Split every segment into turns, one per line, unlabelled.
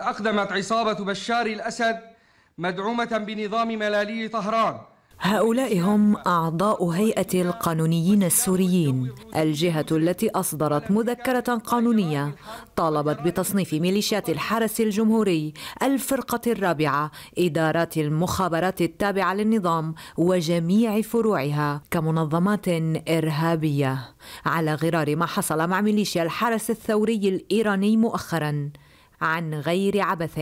أقدمت عصابة بشار الأسد مدعومة بنظام ملالي طهران هؤلاء هم أعضاء هيئة القانونيين السوريين الجهة التي أصدرت مذكرة قانونية طالبت بتصنيف ميليشيات الحرس الجمهوري الفرقة الرابعة إدارات المخابرات التابعة للنظام وجميع فروعها كمنظمات إرهابية على غرار ما حصل مع ميليشيا الحرس الثوري الإيراني مؤخراً عن غير عبث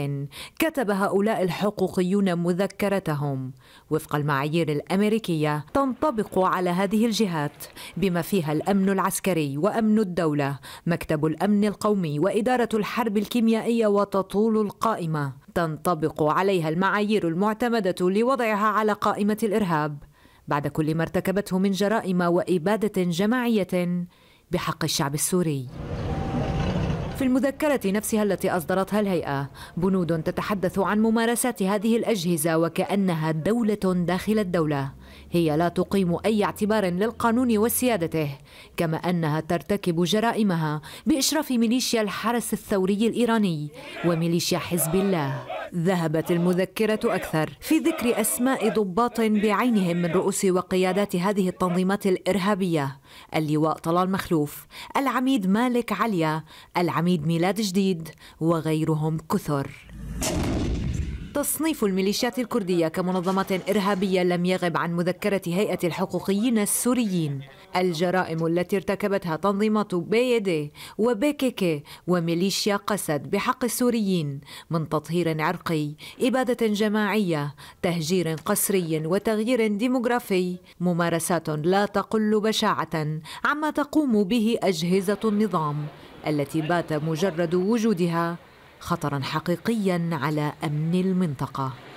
كتب هؤلاء الحقوقيون مذكرتهم وفق المعايير الامريكيه تنطبق على هذه الجهات بما فيها الامن العسكري وامن الدوله مكتب الامن القومي واداره الحرب الكيميائيه وتطول القائمه تنطبق عليها المعايير المعتمده لوضعها على قائمه الارهاب بعد كل ما ارتكبته من جرائم واباده جماعيه بحق الشعب السوري في المذكرة نفسها التي أصدرتها الهيئة بنود تتحدث عن ممارسات هذه الأجهزة وكأنها دولة داخل الدولة هي لا تقيم أي اعتبار للقانون وسيادته كما أنها ترتكب جرائمها بإشراف ميليشيا الحرس الثوري الإيراني وميليشيا حزب الله ذهبت المذكرة أكثر في ذكر أسماء ضباط بعينهم من رؤوس وقيادات هذه التنظيمات الإرهابية اللواء طلال مخلوف العميد مالك عليا العميد ميلاد جديد وغيرهم كثر تصنيف الميليشيات الكردية كمنظمة إرهابية لم يغب عن مذكرة هيئة الحقوقيين السوريين الجرائم التي ارتكبتها تنظيمات بي كي وبيكيكي وميليشيا قسد بحق السوريين من تطهير عرقي إبادة جماعية تهجير قسري وتغيير ديموغرافي ممارسات لا تقل بشاعة عما تقوم به أجهزة النظام التي بات مجرد وجودها خطرا حقيقيا على امن المنطقه